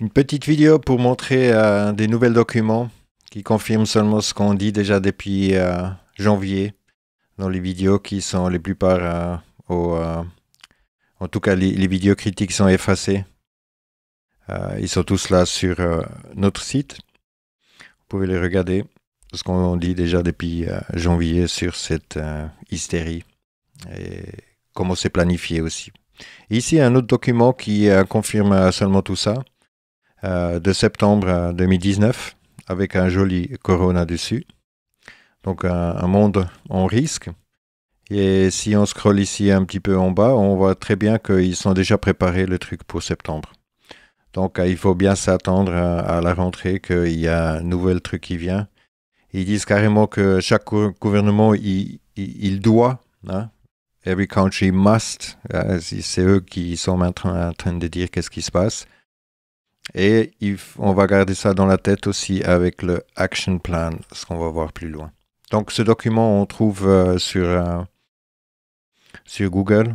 Une petite vidéo pour montrer euh, des nouveaux documents qui confirment seulement ce qu'on dit déjà depuis euh, janvier dans les vidéos qui sont les plus euh, au, euh, en tout cas les, les, vidéos critiques sont effacées. ils sont tous là sur notre site. Vous pouvez les regarder ce qu'on dit déjà depuis janvier sur cette hystérie et comment c'est planifié aussi. Ici, un autre document qui confirme seulement tout ça. Euh, de septembre 2019 avec un joli corona dessus. Donc un, monde en risque. Et si on scrolle ici un petit peu en bas, on voit très bien qu'ils sont déjà préparés le truc pour septembre. Donc euh, il faut bien s'attendre euh, à, la rentrée qu'il y a un nouvel truc qui vient. Ils disent carrément que chaque gouvernement, il, doit, hein, every country must, c'est eux qui sont maintenant en train de dire qu'est-ce qui se passe. Et on va garder ça dans la tête aussi avec le action plan, ce qu'on va voir plus loin. Donc ce document, on trouve euh, sur, euh, sur Google,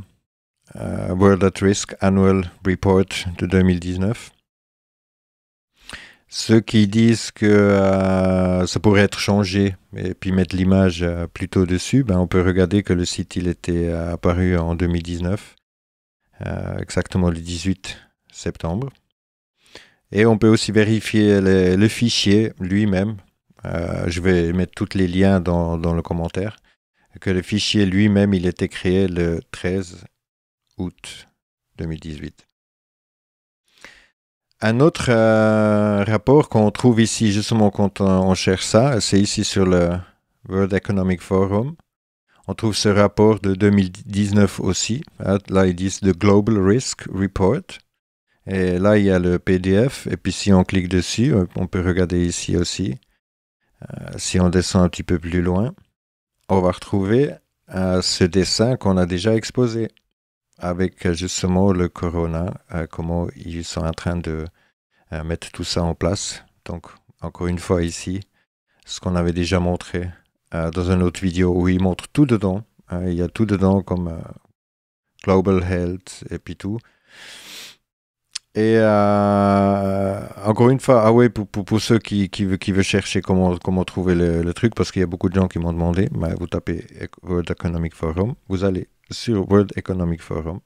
euh, World at Risk Annual Report de 2019. Ceux qui disent que ça pourrait être changé et puis mettre l'image plutôt dessus, ben, on peut regarder que le site il était apparu en 2019, exactement le 18 septembre. Et on peut aussi vérifier le, fichier lui-même. Euh, je vais mettre tous les liens dans, le commentaire. Que le fichier lui-même, il été créé le 13 août 2018. Un autre euh, rapport qu'on trouve ici, justement, quand on cherche ça, c'est ici sur le World Economic Forum. On trouve ce rapport de 2019 aussi. Là, ils disent The Global Risk Report. Et là, il y a le PDF. Et puis si on clique dessus, euh, on peut regarder ici aussi. Euh, si on descend un petit peu plus loin, on va retrouver euh, ce dessin qu'on a déjà exposé avec justement le corona, comment ils sont en train de mettre tout ça en place. Donc, encore une fois ici, ce qu'on avait déjà montré dans une autre vidéo où ils montrent tout dedans. Hein, il y a tout dedans comme Global Health et puis tout. Et euh, encore une fois, ah pour, pour, pour ceux qui, qui, qui, veulent chercher comment, comment trouver le, truc, parce qu'il y a beaucoup de gens qui m'ont demandé, vous tapez World Economic Forum, vous allez sur World Economic Forum.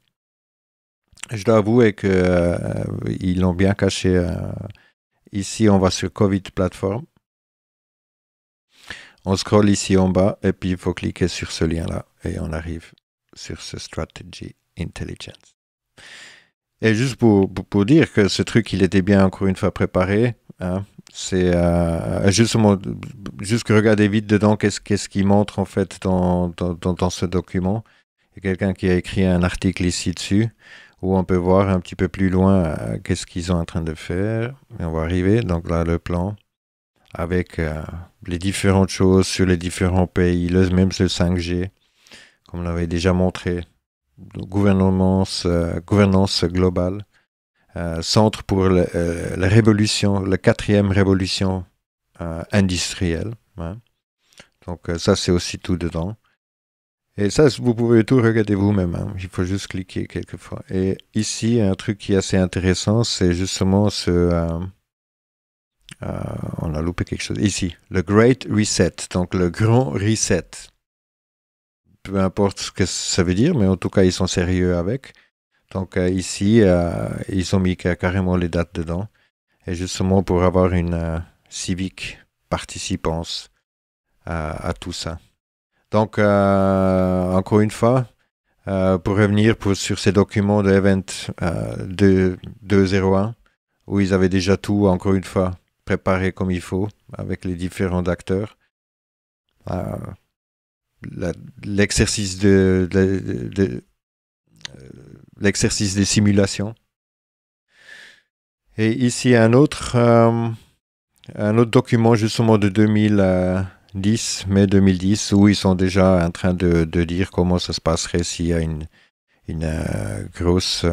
Je dois avouer qu'ils euh, l'ont bien caché. Euh, ici, on va sur Covid Platform. On scrolle ici en bas et puis il faut cliquer sur ce lien-là et on arrive sur ce Strategy Intelligence. Et juste pour, pour, dire que ce truc, il était bien encore une fois préparé. Hein. C'est euh, justement, juste regarder vite dedans qu'est-ce qu'est-ce montre en fait dans, dans, dans ce document. Il y a quelqu'un qui a écrit un article ici dessus où on peut voir un petit peu plus loin euh, qu'est-ce qu'ils sont en train de faire. on va arriver, donc là le plan avec euh, les différentes choses sur les différents pays, le, même le 5G, comme on l'avait déjà montré. Euh, gouvernance, globale, euh, Centre pour euh, la révolution, la quatrième révolution industrielle. Hein. Donc ça, c'est aussi tout dedans. Et ça, vous pouvez tout regarder vous-même. Hein. Il faut juste cliquer quelquefois. Et ici, un truc qui est assez intéressant, c'est justement ce... on a loupé quelque chose. Ici, le Great Reset. Donc le Grand Reset peu importe ce que ça veut dire, mais en tout cas, ils sont sérieux avec. Donc euh, ici, euh, ils ont mis carrément les dates dedans. Et justement pour avoir une euh, civique participance à, tout ça. Donc, encore une fois, pour revenir sur ces documents de Event 201, où ils avaient déjà tout, encore une fois, préparé comme il faut, avec les différents acteurs l'exercice de, euh, l'exercice des simulations. Et ici un autre, euh, un autre document justement de 2010, mai 2010, où ils sont déjà en train de, dire comment ça se passerait s'il y a une, une euh, grosse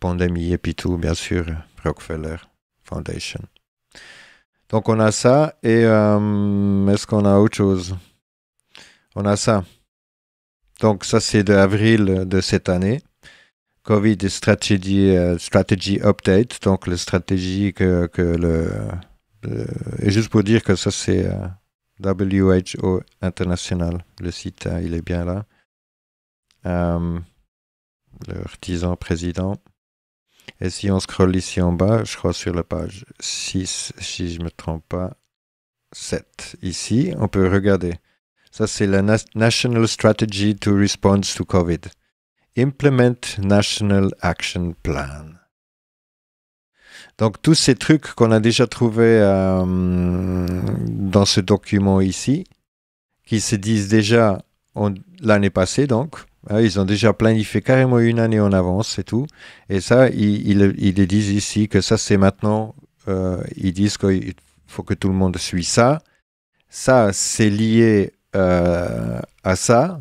pandémie et puis tout, bien sûr, Rockefeller Foundation. Donc on a ça et est-ce qu'on a autre chose on a ça. Donc ça, c'est de avril de cette année. COVID Strategy, euh, strategy Update, donc la stratégie que, le, Et juste pour dire que ça, c'est euh, WHO International. Le site, hein, il est bien là. Euh, le artisan président. Et si on scrolle ici en bas, je crois sur la page 6, si je ne me trompe pas, 7. Ici, on peut regarder. Ça, c'est la National Strategy to Response to COVID. Implement National Action Plan. Donc tous ces trucs qu'on a déjà trouvés euh, dans ce document ici, qui se disent déjà l'année passée, donc, hein, ils ont déjà planifié carrément une année en avance et tout. Et ça, ils, ils, disent ici que ça, c'est maintenant, euh, ils disent qu'il faut que tout le monde suive ça. Ça, c'est lié euh, à ça.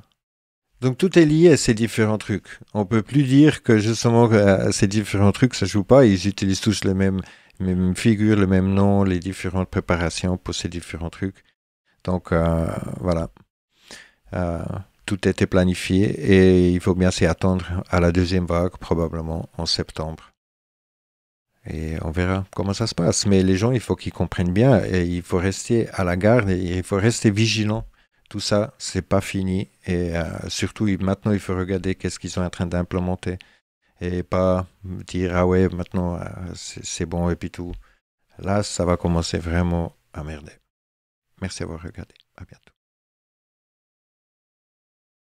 Donc tout est lié à ces différents trucs. On peut plus dire que justement euh, ces différents trucs ça joue pas. Ils utilisent tous les mêmes, mêmes figures, le même nom, les différentes préparations pour ces différents trucs. Donc euh, voilà. Euh, tout était planifié et il faut bien s'y attendre à la deuxième vague, probablement en septembre. Et on verra comment ça se passe. Mais les gens, il faut qu'ils comprennent bien et il faut rester à la garde et il faut rester vigilant tout ça, c'est pas fini. Et euh, surtout, maintenant, il faut regarder qu'est-ce qu'ils sont en train d'implémenter. Et pas dire, ah ouais, maintenant, euh, c'est bon et puis tout. Là, ça va commencer vraiment à merder. Merci d'avoir regardé. À bientôt.